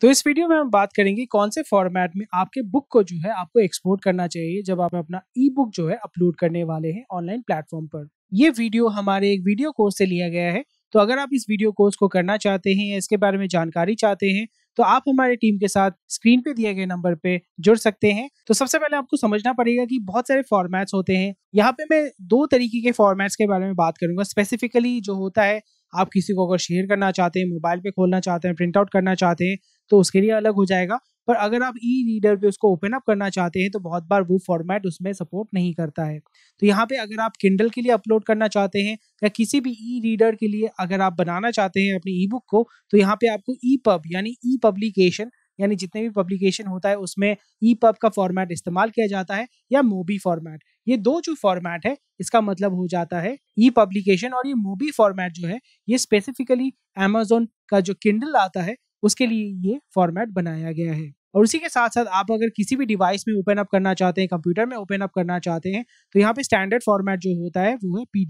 तो इस वीडियो में हम बात करेंगे कौन से फॉर्मेट में आपके बुक को जो है आपको एक्सपोर्ट करना चाहिए जब आप अपना ई बुक जो है अपलोड करने वाले हैं ऑनलाइन प्लेटफॉर्म पर ये वीडियो हमारे एक वीडियो कोर्स से लिया गया है तो अगर आप इस वीडियो कोर्स को करना चाहते हैं या इसके बारे में जानकारी चाहते हैं तो आप हमारे टीम के साथ स्क्रीन पे दिए गए नंबर पे जुड़ सकते हैं तो सबसे पहले आपको समझना पड़ेगा कि बहुत सारे फॉर्मेट्स होते हैं यहाँ पे मैं दो तरीके के फॉर्मेट्स के बारे में बात करूंगा स्पेसिफिकली जो होता है आप किसी को अगर शेयर करना चाहते हैं मोबाइल पे खोलना चाहते हैं प्रिंट आउट करना चाहते हैं तो उसके लिए अलग हो जाएगा पर अगर आप ई रीडर पे उसको ओपन अप करना चाहते हैं तो बहुत बार वो फॉर्मेट उसमें सपोर्ट नहीं करता है तो यहाँ पे अगर आप किंडल के लिए अपलोड करना चाहते हैं या किसी भी ई रीडर के लिए अगर आप बनाना चाहते हैं अपनी ई बुक को तो यहाँ पे आपको ई पब यानी ई पब्लिकेशन यानी जितने भी पब्लिकेशन होता है उसमें ई पब का फॉर्मेट इस्तेमाल किया जाता है या मोबी फॉर्मेट ये दो जो फॉर्मेट है इसका मतलब हो जाता है ई पब्लिकेशन और ये मोबी फॉर्मेट जो है ये स्पेसिफिकली एमेजोन का जो किंडल आता है उसके लिए ये फॉर्मेट बनाया गया है और उसी के साथ साथ आप अगर किसी भी डिवाइस में ओपन अप करना चाहते हैं कंप्यूटर में ओपन अप करना चाहते हैं तो यहाँ पे स्टैंडर्ड फॉर्मेट जो होता है वो है पी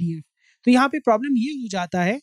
तो यहाँ पे प्रॉब्लम ये हो जाता है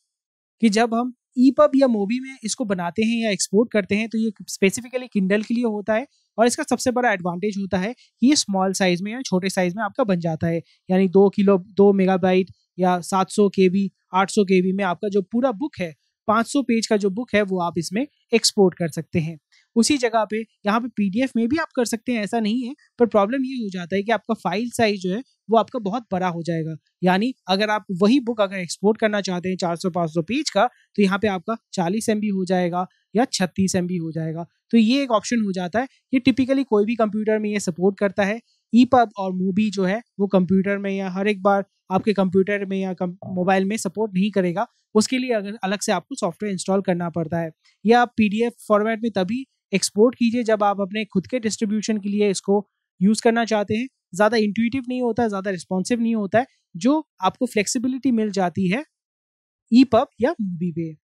कि जब हम ई या मोबी में इसको बनाते हैं या एक्सपोर्ट करते हैं तो ये स्पेसिफिकली किंडल के लिए होता है और इसका सबसे बड़ा एडवांटेज होता है कि ये स्मॉल साइज में या छोटे साइज में आपका बन जाता है यानी दो किलो दो मेगाबाइट या सात सौ के बी आठ सौ के बी में आपका जो पूरा बुक है 500 पेज का जो बुक है वो आप इसमें एक्सपोर्ट कर सकते हैं उसी जगह पे यहाँ पे पीडीएफ में भी आप कर सकते हैं ऐसा नहीं है पर प्रॉब्लम ये हो जाता है कि आपका फाइल साइज जो है वो आपका बहुत बड़ा हो जाएगा यानी अगर आप वही बुक अगर एक्सपोर्ट करना चाहते हैं 400-500 पेज का तो यहाँ पे आपका 40 एम हो जाएगा या 36 एम हो जाएगा तो ये एक ऑप्शन हो जाता है ये टिपिकली कोई भी कंप्यूटर में ये सपोर्ट करता है ईपब e और मूवी जो है वो कंप्यूटर में या हर एक बार आपके कंप्यूटर में या मोबाइल हाँ। में सपोर्ट नहीं करेगा उसके लिए अगर अलग से आपको सॉफ्टवेयर इंस्टॉल करना पड़ता है या आप पी फॉर्मेट में तभी एक्सपोर्ट कीजिए जब आप अपने खुद के डिस्ट्रीब्यूशन के लिए इसको यूज़ करना चाहते हैं ज़्यादा इंट्यूटिव नहीं होता है ज़्यादा रिस्पॉन्सिव नहीं होता है जो आपको फ्लेक्सिबिलिटी मिल जाती है ई e पब या मूवी पे